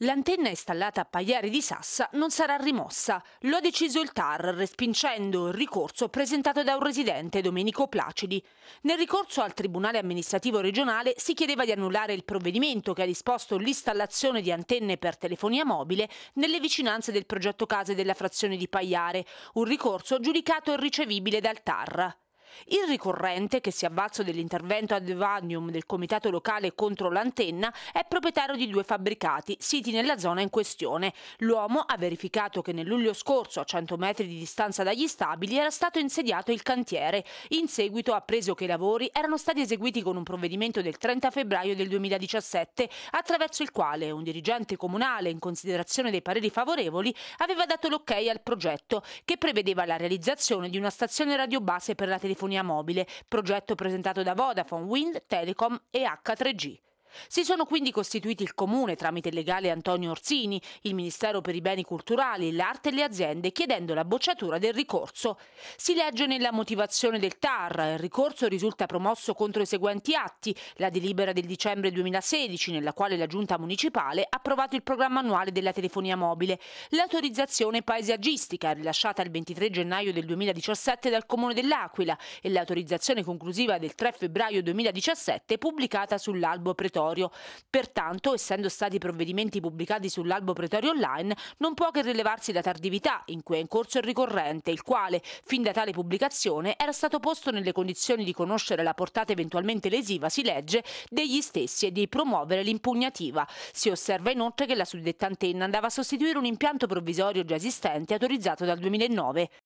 L'antenna installata a Pagliari di Sassa non sarà rimossa, lo ha deciso il TAR respingendo il ricorso presentato da un residente, Domenico Placidi. Nel ricorso al Tribunale amministrativo regionale si chiedeva di annullare il provvedimento che ha disposto l'installazione di antenne per telefonia mobile nelle vicinanze del progetto case della frazione di Pagliare, un ricorso giudicato irricevibile dal TAR. Il ricorrente, che si è avvalso dell'intervento ad evanium del comitato locale contro l'antenna, è proprietario di due fabbricati siti nella zona in questione. L'uomo ha verificato che nel luglio scorso, a 100 metri di distanza dagli stabili, era stato insediato il cantiere. In seguito ha appreso che i lavori erano stati eseguiti con un provvedimento del 30 febbraio del 2017, attraverso il quale un dirigente comunale, in considerazione dei pareri favorevoli, aveva dato l'ok al progetto, che prevedeva la realizzazione di una stazione radiobase per la telefonia telefonia mobile, progetto presentato da Vodafone, Wind, Telecom e H3G. Si sono quindi costituiti il Comune tramite il legale Antonio Orsini, il Ministero per i Beni Culturali, l'Arte e le aziende chiedendo la bocciatura del ricorso. Si legge nella motivazione del TAR, il ricorso risulta promosso contro i seguenti atti, la delibera del dicembre 2016 nella quale la Giunta Municipale ha approvato il programma annuale della telefonia mobile, l'autorizzazione paesaggistica rilasciata il 23 gennaio del 2017 dal Comune dell'Aquila e l'autorizzazione conclusiva del 3 febbraio 2017 pubblicata sull'albo pretorio pretorio. Pertanto, essendo stati provvedimenti pubblicati sull'albo pretorio online, non può che rilevarsi la tardività in cui è in corso il ricorrente, il quale, fin da tale pubblicazione, era stato posto nelle condizioni di conoscere la portata eventualmente lesiva, si legge, degli stessi e di promuovere l'impugnativa. Si osserva inoltre che la suddetta antenna andava a sostituire un impianto provvisorio già esistente autorizzato dal 2009.